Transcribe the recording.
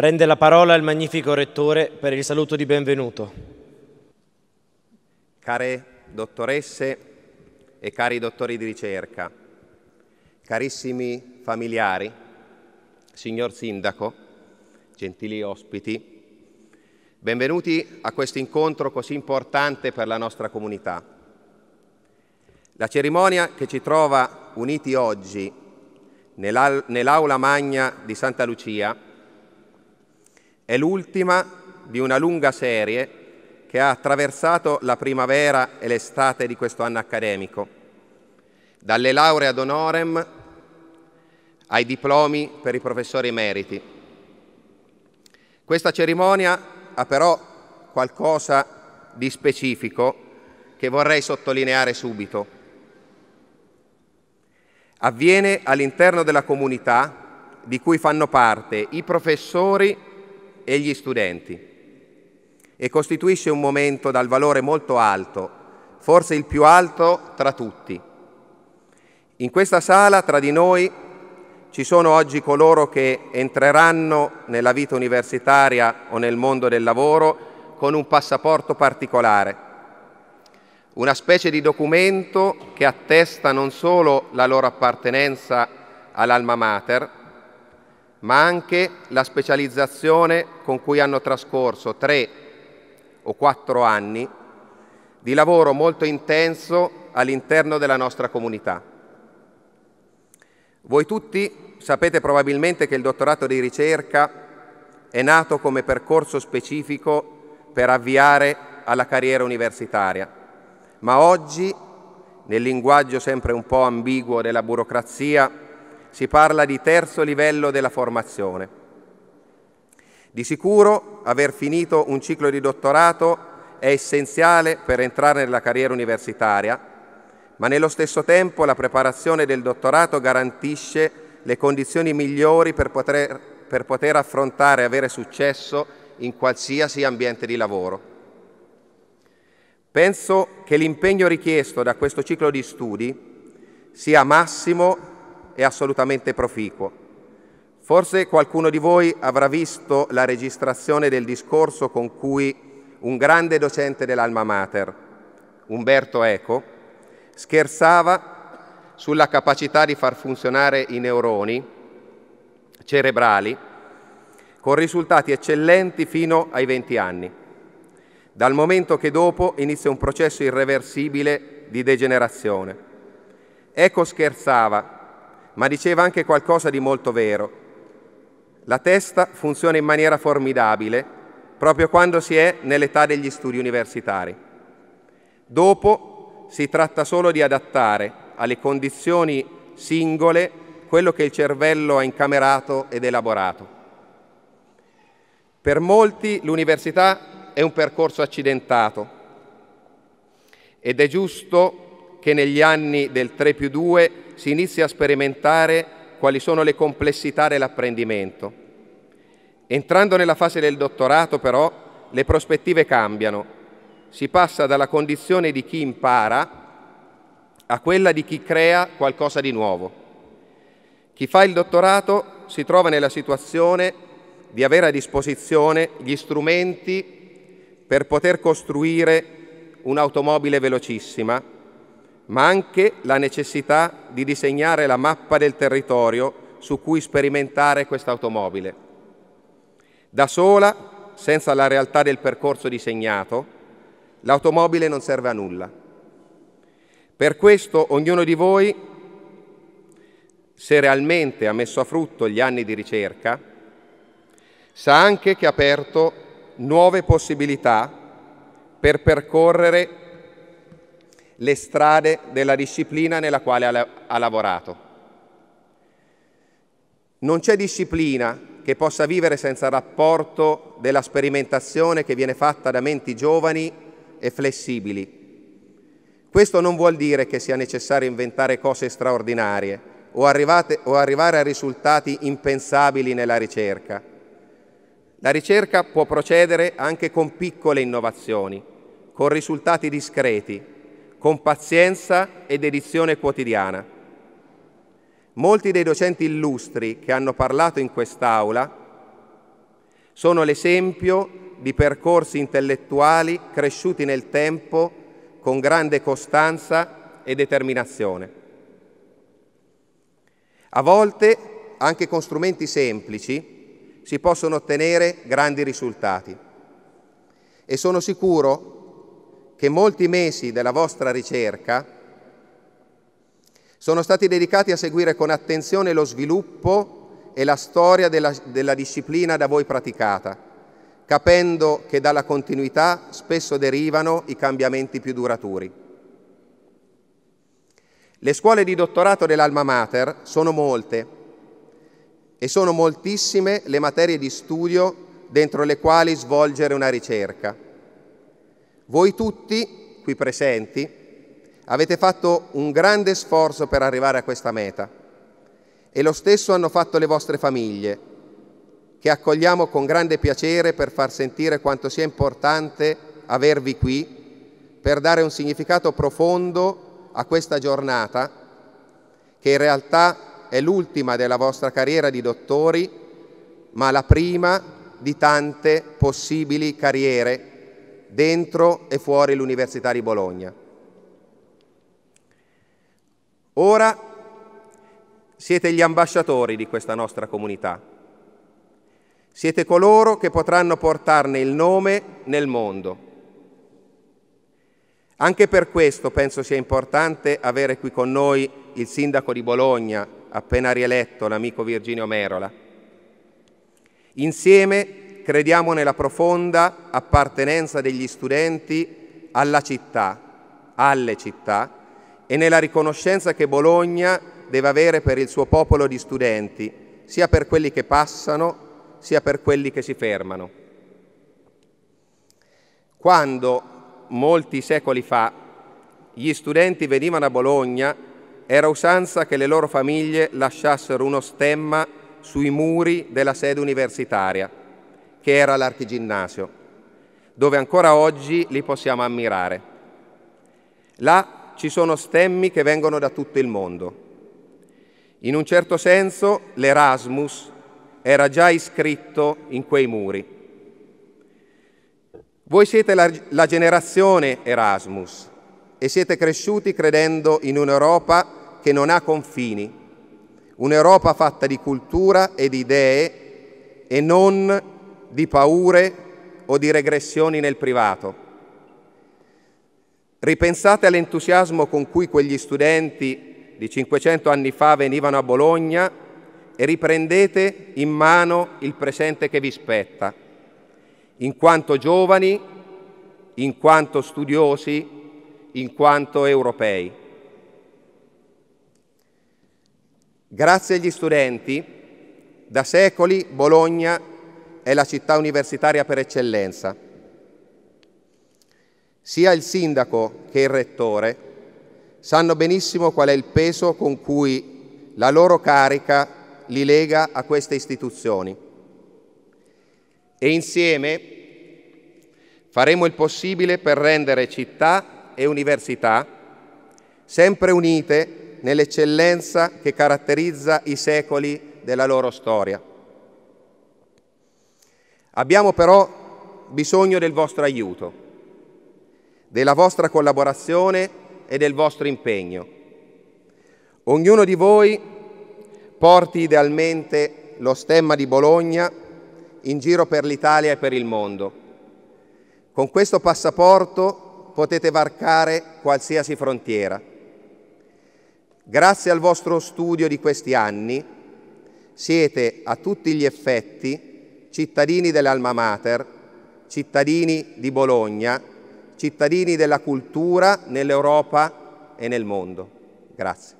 Prende la parola il magnifico rettore per il saluto di benvenuto. Care dottoresse e cari dottori di ricerca, carissimi familiari, signor Sindaco, gentili ospiti, benvenuti a questo incontro così importante per la nostra comunità. La cerimonia che ci trova uniti oggi nell'aula magna di Santa Lucia è l'ultima di una lunga serie che ha attraversato la primavera e l'estate di questo anno accademico, dalle lauree ad honorem ai diplomi per i professori emeriti. Questa cerimonia ha però qualcosa di specifico che vorrei sottolineare subito. Avviene all'interno della comunità di cui fanno parte i professori e gli studenti e costituisce un momento dal valore molto alto, forse il più alto tra tutti. In questa sala tra di noi ci sono oggi coloro che entreranno nella vita universitaria o nel mondo del lavoro con un passaporto particolare, una specie di documento che attesta non solo la loro appartenenza all'alma mater, ma anche la specializzazione con cui hanno trascorso tre o quattro anni di lavoro molto intenso all'interno della nostra comunità. Voi tutti sapete probabilmente che il dottorato di ricerca è nato come percorso specifico per avviare alla carriera universitaria, ma oggi, nel linguaggio sempre un po' ambiguo della burocrazia, si parla di terzo livello della formazione. Di sicuro aver finito un ciclo di dottorato è essenziale per entrare nella carriera universitaria, ma nello stesso tempo la preparazione del dottorato garantisce le condizioni migliori per poter, per poter affrontare e avere successo in qualsiasi ambiente di lavoro. Penso che l'impegno richiesto da questo ciclo di studi sia massimo è assolutamente proficuo. Forse qualcuno di voi avrà visto la registrazione del discorso con cui un grande docente dell'Alma Mater, Umberto Eco, scherzava sulla capacità di far funzionare i neuroni cerebrali con risultati eccellenti fino ai 20 anni, dal momento che dopo inizia un processo irreversibile di degenerazione. Eco scherzava ma diceva anche qualcosa di molto vero. La testa funziona in maniera formidabile proprio quando si è nell'età degli studi universitari. Dopo si tratta solo di adattare alle condizioni singole quello che il cervello ha incamerato ed elaborato. Per molti l'università è un percorso accidentato ed è giusto che negli anni del 3 più 2 si inizia a sperimentare quali sono le complessità dell'apprendimento. Entrando nella fase del dottorato però le prospettive cambiano, si passa dalla condizione di chi impara a quella di chi crea qualcosa di nuovo. Chi fa il dottorato si trova nella situazione di avere a disposizione gli strumenti per poter costruire un'automobile velocissima ma anche la necessità di disegnare la mappa del territorio su cui sperimentare quest'automobile. Da sola, senza la realtà del percorso disegnato, l'automobile non serve a nulla. Per questo ognuno di voi, se realmente ha messo a frutto gli anni di ricerca, sa anche che ha aperto nuove possibilità per percorrere le strade della disciplina nella quale ha, ha lavorato. Non c'è disciplina che possa vivere senza rapporto della sperimentazione che viene fatta da menti giovani e flessibili. Questo non vuol dire che sia necessario inventare cose straordinarie o, arrivate, o arrivare a risultati impensabili nella ricerca. La ricerca può procedere anche con piccole innovazioni, con risultati discreti, con pazienza e dedizione quotidiana. Molti dei docenti illustri che hanno parlato in quest'Aula sono l'esempio di percorsi intellettuali cresciuti nel tempo con grande costanza e determinazione. A volte, anche con strumenti semplici, si possono ottenere grandi risultati e sono sicuro che che molti mesi della vostra ricerca sono stati dedicati a seguire con attenzione lo sviluppo e la storia della, della disciplina da voi praticata, capendo che dalla continuità spesso derivano i cambiamenti più duraturi. Le scuole di dottorato dell'Alma Mater sono molte e sono moltissime le materie di studio dentro le quali svolgere una ricerca voi tutti, qui presenti, avete fatto un grande sforzo per arrivare a questa meta e lo stesso hanno fatto le vostre famiglie, che accogliamo con grande piacere per far sentire quanto sia importante avervi qui, per dare un significato profondo a questa giornata, che in realtà è l'ultima della vostra carriera di dottori, ma la prima di tante possibili carriere dentro e fuori l'Università di Bologna. Ora siete gli ambasciatori di questa nostra comunità. Siete coloro che potranno portarne il nome nel mondo. Anche per questo penso sia importante avere qui con noi il sindaco di Bologna, appena rieletto, l'amico Virginio Merola. Insieme crediamo nella profonda appartenenza degli studenti alla città, alle città, e nella riconoscenza che Bologna deve avere per il suo popolo di studenti, sia per quelli che passano, sia per quelli che si fermano. Quando, molti secoli fa, gli studenti venivano a Bologna, era usanza che le loro famiglie lasciassero uno stemma sui muri della sede universitaria che era l'archiginnasio, dove ancora oggi li possiamo ammirare. Là ci sono stemmi che vengono da tutto il mondo. In un certo senso l'Erasmus era già iscritto in quei muri. Voi siete la, la generazione Erasmus e siete cresciuti credendo in un'Europa che non ha confini, un'Europa fatta di cultura e di idee e non di paure o di regressioni nel privato. Ripensate all'entusiasmo con cui quegli studenti di 500 anni fa venivano a Bologna e riprendete in mano il presente che vi spetta, in quanto giovani, in quanto studiosi, in quanto europei. Grazie agli studenti, da secoli Bologna è la città universitaria per eccellenza. Sia il sindaco che il rettore sanno benissimo qual è il peso con cui la loro carica li lega a queste istituzioni. E insieme faremo il possibile per rendere città e università sempre unite nell'eccellenza che caratterizza i secoli della loro storia. Abbiamo però bisogno del vostro aiuto, della vostra collaborazione e del vostro impegno. Ognuno di voi porti idealmente lo stemma di Bologna in giro per l'Italia e per il mondo. Con questo passaporto potete varcare qualsiasi frontiera. Grazie al vostro studio di questi anni siete a tutti gli effetti cittadini dell'Alma Mater, cittadini di Bologna, cittadini della cultura nell'Europa e nel mondo. Grazie.